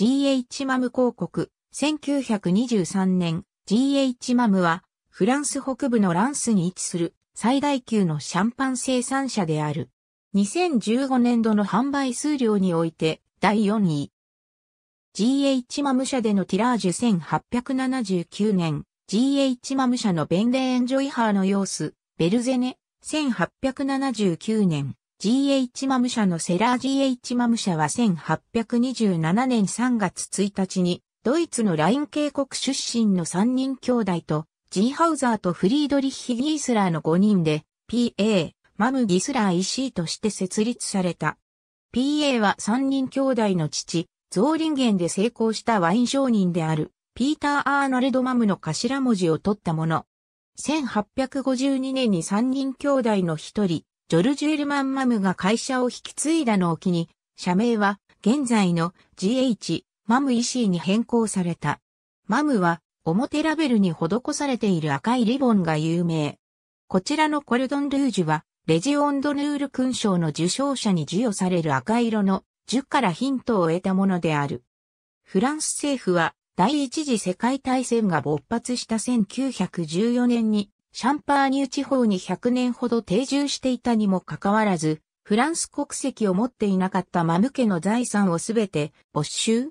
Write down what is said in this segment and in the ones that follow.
GH マム広告、1923年、GH マムは、フランス北部のランスに位置する最大級のシャンパン生産者である。2015年度の販売数量において第4位。GH マム社でのティラージュ1879年、GH マム社のベンンジョイハーの様子、ベルゼネ1879年、GH マム社のセラー GH マム社は1827年3月1日にドイツのライン渓谷出身の3人兄弟と G ハウザーとフリードリッヒ・ギースラーの5人で PA マム・ギスラー EC として設立された。PA は3人兄弟の父、ゾーリンゲンで成功したワイン商人であるピーター・アーノルド・マムの頭文字を取ったもの。1852年に3人兄弟の一人、ジョルジュ・エルマン・マムが会社を引き継いだのを機に、社名は現在の GH マム EC に変更された。マムは表ラベルに施されている赤いリボンが有名。こちらのコルドン・ルージュは、レジオンド・ヌール勲章の受賞者に授与される赤色の10からヒントを得たものである。フランス政府は第一次世界大戦が勃発した1914年にシャンパーニュ地方に100年ほど定住していたにもかかわらず、フランス国籍を持っていなかったマム家の財産をすべて没収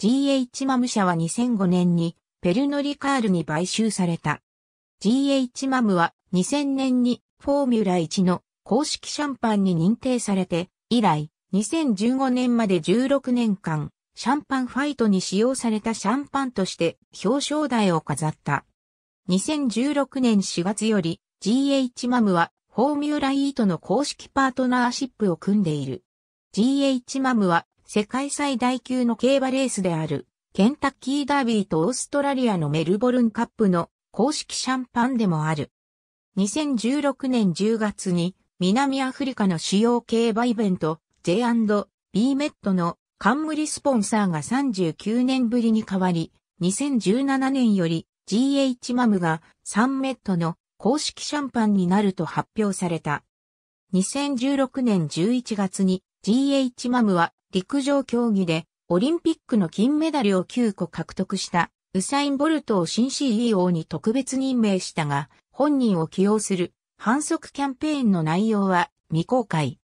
?GH マム社は2005年にペルノリカールに買収された。GH マムは2000年にフォーミュラ1の公式シャンパンに認定されて、以来2015年まで16年間、シャンパンファイトに使用されたシャンパンとして表彰台を飾った。2016年4月より GH マムはフォーミュライートの公式パートナーシップを組んでいる。GH マムは世界最大級の競馬レースであるケンタッキーダービーとオーストラリアのメルボルンカップの公式シャンパンでもある。2016年10月に南アフリカの主要競馬イベント J&B メットの冠スポンサーが39年ぶりに変わり、2017年より GH マムがサンメットの公式シャンパンになると発表された。2016年11月に GH マムは陸上競技でオリンピックの金メダルを9個獲得したウサイン・ボルトを新 CEO に特別任命したが、本人を起用する反則キャンペーンの内容は未公開。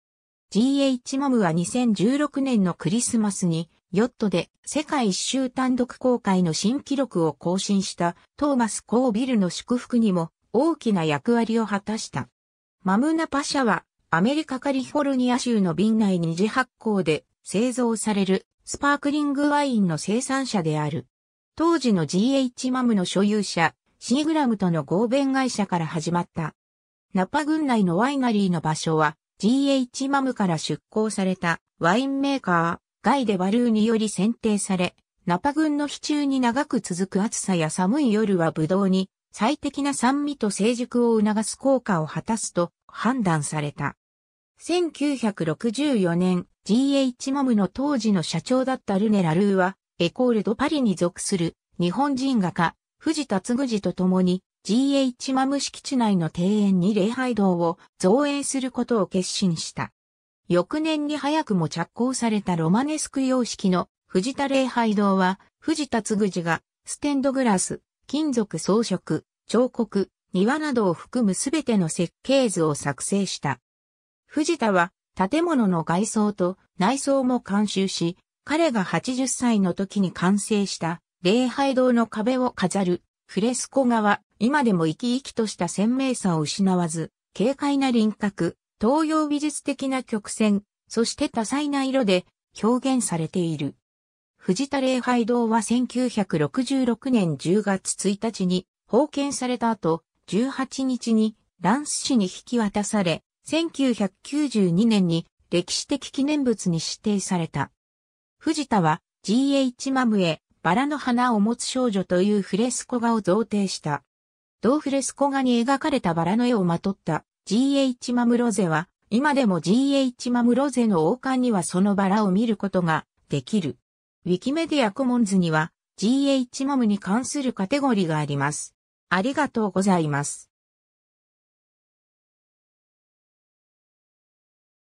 GH マムは2016年のクリスマスにヨットで世界一周単独公開の新記録を更新したトーマス・コービルの祝福にも大きな役割を果たした。マムナパシャはアメリカカリフォルニア州の瓶内二次発酵で製造されるスパークリングワインの生産者である。当時の GH マムの所有者、シーグラムとの合弁会社から始まった。ナパ郡内のワイナリーの場所は GH マムから出向されたワインメーカー。ガイデ・バルーにより選定され、ナパ群の非中に長く続く暑さや寒い夜はブドウに最適な酸味と成熟を促す効果を果たすと判断された。1964年、GH マムの当時の社長だったルネ・ラルーは、エコールド・パリに属する日本人画家、藤田嗣治と共に GH マム敷地内の庭園に礼拝堂を造営することを決心した。翌年に早くも着工されたロマネスク様式の藤田礼拝堂は、藤田嗣治がステンドグラス、金属装飾、彫刻、庭などを含むすべての設計図を作成した。藤田は建物の外装と内装も監修し、彼が80歳の時に完成した礼拝堂の壁を飾るフレスコ画は今でも生き生きとした鮮明さを失わず、軽快な輪郭、東洋美術的な曲線、そして多彩な色で表現されている。藤田礼拝堂は1966年10月1日に封建された後、18日にランス市に引き渡され、1992年に歴史的記念物に指定された。藤田は G.H. マムへバラの花を持つ少女というフレスコ画を贈呈した。同フレスコ画に描かれたバラの絵をまとった G.H. マムロゼは、今でも G.H. マムロゼの王冠にはそのバラを見ることができる。ウィキメディアコモンズには G.H. マムに関するカテゴリーがあります。ありがとうございます。